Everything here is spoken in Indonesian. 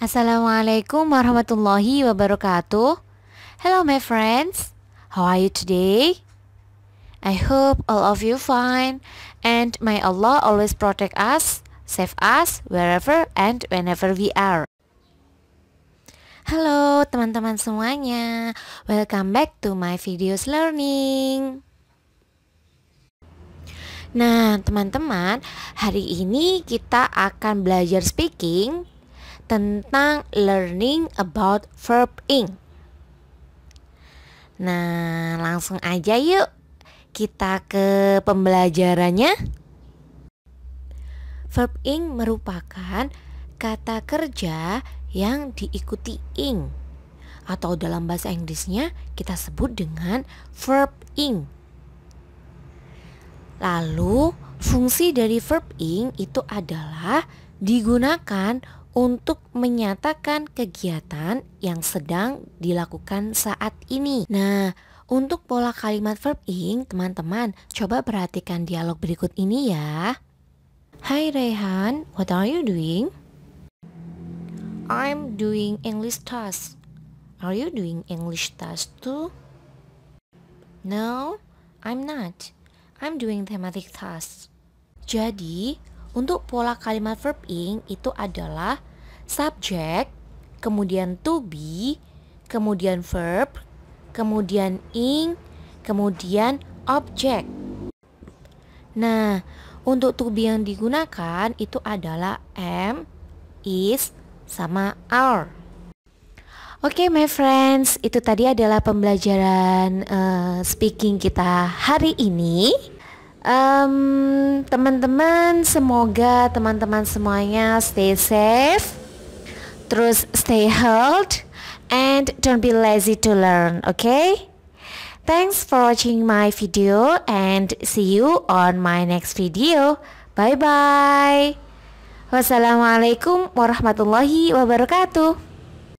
Assalamualaikum warahmatullahi wabarakatuh. Hello my friends. How are you today? I hope all of you fine and may Allah always protect us, save us wherever and whenever we are. Halo teman-teman semuanya. Welcome back to my videos learning. Nah, teman-teman, hari ini kita akan belajar speaking tentang learning about verb ing. Nah, langsung aja yuk kita ke pembelajarannya. Verb ing merupakan kata kerja yang diikuti ing atau dalam bahasa Inggrisnya kita sebut dengan verb ing. Lalu, fungsi dari verb ing itu adalah digunakan untuk menyatakan kegiatan yang sedang dilakukan saat ini. Nah, untuk pola kalimat verb ing, teman-teman, coba perhatikan dialog berikut ini ya. Hi Rehan, what are you doing? I'm doing English task. Are you doing English task too? No, I'm not. I'm doing thematic task. Jadi, untuk pola kalimat verb ing itu adalah subject, kemudian to be, kemudian verb, kemudian ing, kemudian objek. Nah, untuk to be yang digunakan itu adalah am, is, sama are. Oke, okay, my friends, itu tadi adalah pembelajaran uh, speaking kita hari ini um, teman-teman semoga teman-teman semuanya stay safe terus stay healthy and don't be lazy to learn okay thanks for watching my video and see you on my next video bye bye wassalamualaikum warahmatullahi wabarakatuh